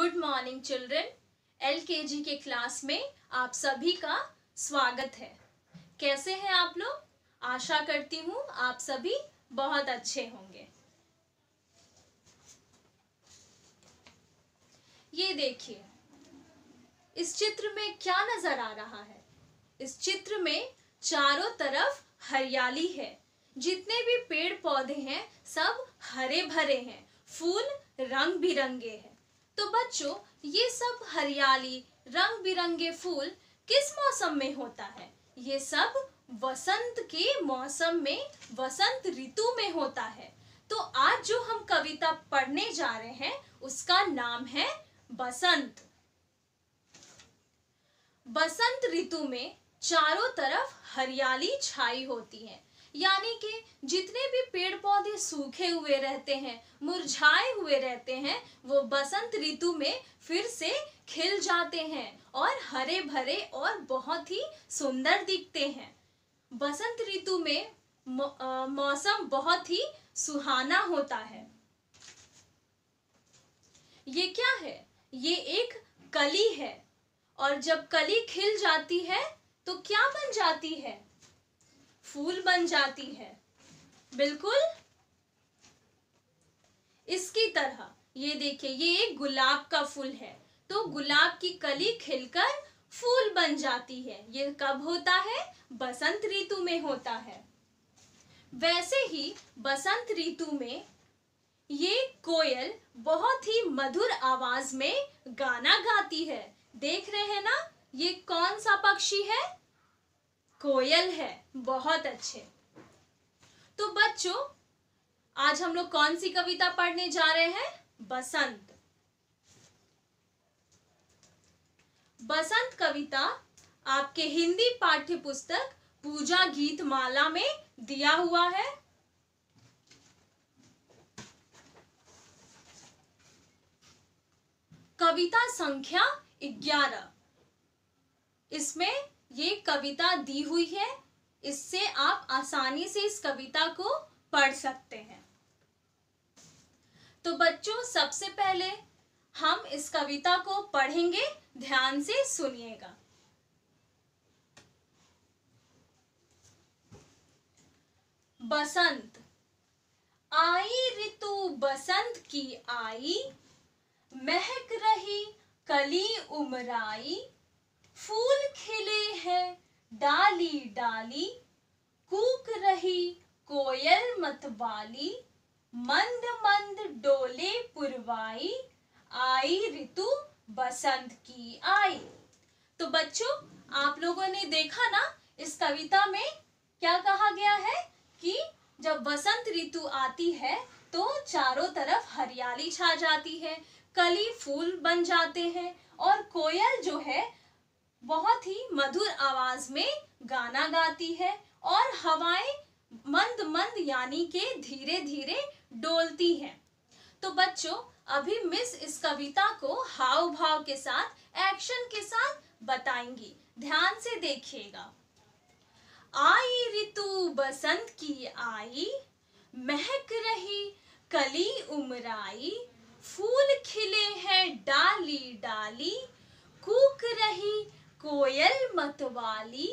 Good morning children LKG के class में आप सभी का स्वागत है कैसे हैं आप लोग आशा करती हूँ आप सभी बहुत अच्छे होंगे ये देखिए इस चित्र में क्या नजर आ रहा है इस चित्र में चारों तरफ हरियाली है जितने भी पेड़ पौधे हैं सब हरे भरे हैं फूल रंग बिरंगे हैं तो बच्चों ये सब हरियाली रंग बिरंगे फूल किस मौसम में होता है ये सब वसंत के मौसम में वसंत ऋतु में होता है तो आज जो हम कविता पढ़ने जा रहे हैं उसका नाम है बसंत बसंत ऋतु में चारों तरफ हरियाली छाई होती है यानी कि जितने भी पेड़ पौधे सूखे हुए रहते हैं मुरझाए हुए रहते हैं वो बसंत ऋतु में फिर से खिल जाते हैं और हरे भरे और बहुत ही सुंदर दिखते हैं बसंत ऋतु में मौसम बहुत ही सुहाना होता है ये क्या है ये एक कली है और जब कली खिल जाती है तो क्या बन जाती है फूल बन जाती है बिल्कुल इसकी तरह ये देखिए ये एक गुलाब का फूल है तो गुलाब की कली खिलकर फूल बन जाती है ये कब होता है बसंत ऋतु में होता है वैसे ही बसंत ऋतु में ये कोयल बहुत ही मधुर आवाज में गाना गाती है देख रहे हैं ना ये कौन सा पक्षी है कोयल है बहुत अच्छे तो बच्चों आज हम लोग कौन सी कविता पढ़ने जा रहे हैं बसंत बसंत कविता आपके हिंदी पाठ्य पुस्तक पूजा गीत माला में दिया हुआ है कविता संख्या ग्यारह इसमें ये कविता दी हुई है इससे आप आसानी से इस कविता को पढ़ सकते हैं तो बच्चों सबसे पहले हम इस कविता को पढ़ेंगे ध्यान से सुनिएगा बसंत आई ऋतु बसंत की आई महक रही कली उमराई फूल खिले हैं डाली डाली कूक रही कोयल मतवाली मंद मंद डोले पुरवाई आई ऋतु बसंत की आई तो बच्चों आप लोगों ने देखा ना इस कविता में क्या कहा गया है कि जब बसंत ऋतु आती है तो चारों तरफ हरियाली छा जाती है कली फूल बन जाते हैं और कोयल जो है बहुत ही मधुर आवाज में गाना गाती है और हवाएं मंद मंद यानी के धीरे धीरे डोलती हैं। तो बच्चों अभी मिस इस कविता को हाव भाव के साथ एक्शन के साथ बताएंगी ध्यान से देखिएगा आई ऋतु बसंत की आई महक रही कली उमराई फूल खिले हैं डाली डाली कूक रही कोयल मतवाली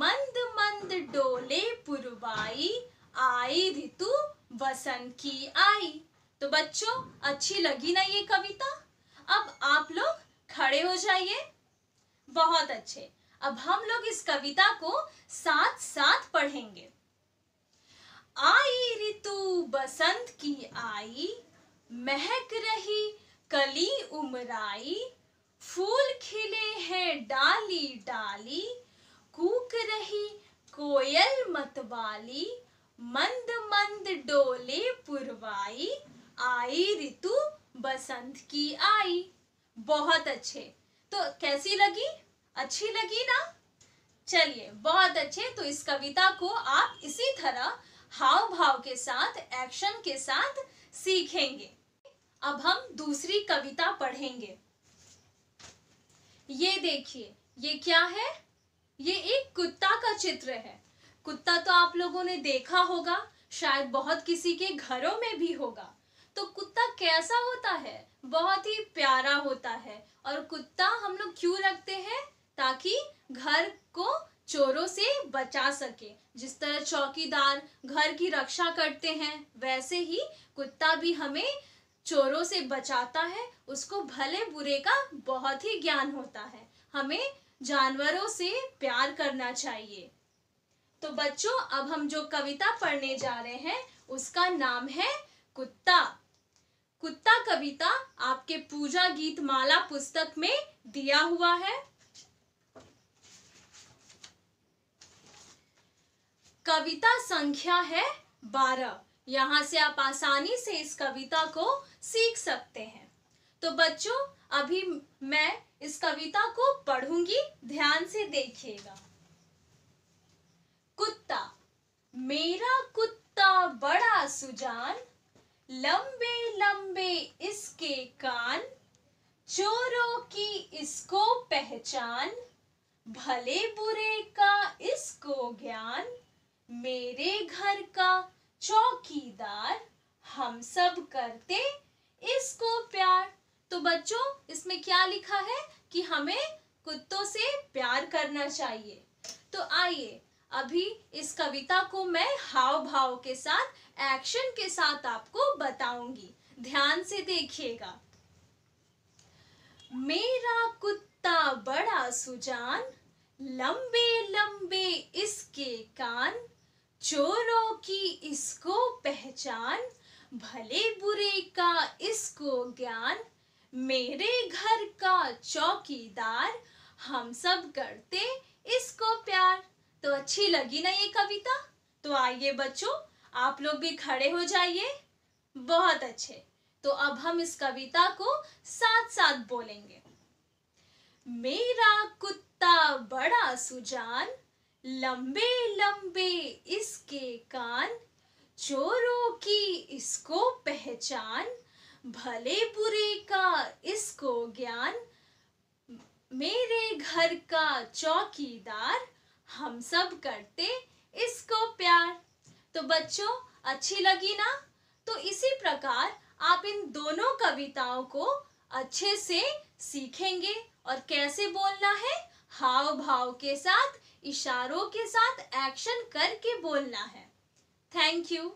मंद मंद डोले पुरवाई आई ऋतु वसंत की आई तो बच्चों अच्छी लगी ना ये कविता अब आप लोग खड़े हो जाइए बहुत अच्छे अब हम लोग इस कविता को साथ साथ पढ़ेंगे आई ऋतु बसंत की आई महक रही कली उमराई फूल खिले हैं डाली डाली कूक रही कोयल मतवाली मंद मंद डोले पुरवाई आई ऋतु बसंत की आई बहुत अच्छे तो कैसी लगी अच्छी लगी ना चलिए बहुत अच्छे तो इस कविता को आप इसी तरह हाव भाव के साथ एक्शन के साथ सीखेंगे अब हम दूसरी कविता पढ़ेंगे ये देखिए ये क्या है ये एक कुत्ता का चित्र है कुत्ता तो आप लोगों ने देखा होगा शायद बहुत किसी के घरों में भी होगा तो कुत्ता कैसा होता है बहुत ही प्यारा होता है और कुत्ता हम लोग क्यों रखते हैं ताकि घर को चोरों से बचा सके जिस तरह चौकीदार घर की रक्षा करते हैं वैसे ही कुत्ता भी हमें चोरों से बचाता है उसको भले बुरे का बहुत ही ज्ञान होता है हमें जानवरों से प्यार करना चाहिए तो बच्चों अब हम जो कविता पढ़ने जा रहे हैं उसका नाम है कुत्ता कुत्ता कविता आपके पूजा गीत माला पुस्तक में दिया हुआ है कविता संख्या है बारह यहाँ से आप आसानी से इस कविता को सीख सकते हैं तो बच्चों अभी मैं इस कविता को पढ़ूंगी ध्यान से देखिएगा कुत्ता मेरा कुत्ता बड़ा सुजान लंबे लंबे इसके कान चोरों की इसको पहचान भले बुरे का इसको ज्ञान मेरे घर का चौकीदार हम सब करते इसको प्यार तो बच्चों इसमें क्या लिखा है कि हमें कुत्तों से प्यार करना चाहिए तो आइए अभी इस कविता को मैं हाव भाव के साथ एक्शन के साथ आपको बताऊंगी ध्यान से देखिएगा मेरा कुत्ता बड़ा सुजान लंबे लंबे इसके कान चोरों की इसको पहचान भले बुरे का इसको ज्ञान मेरे घर का चौकीदार हम सब करते इसको प्यार तो अच्छी लगी ना ये कविता तो आइए बच्चों आप लोग भी खड़े हो जाइए बहुत अच्छे तो अब हम इस कविता को साथ साथ बोलेंगे मेरा कुत्ता बड़ा सुजान लंबे लंबे इसके कान चोरों की इसको पहचान भले बुरे का इसको ज्ञान मेरे घर का चौकीदार हम सब करते इसको प्यार तो बच्चों अच्छी लगी ना तो इसी प्रकार आप इन दोनों कविताओं को अच्छे से सीखेंगे और कैसे बोलना है हाव भाव के साथ इशारों के साथ एक्शन करके बोलना है थैंक यू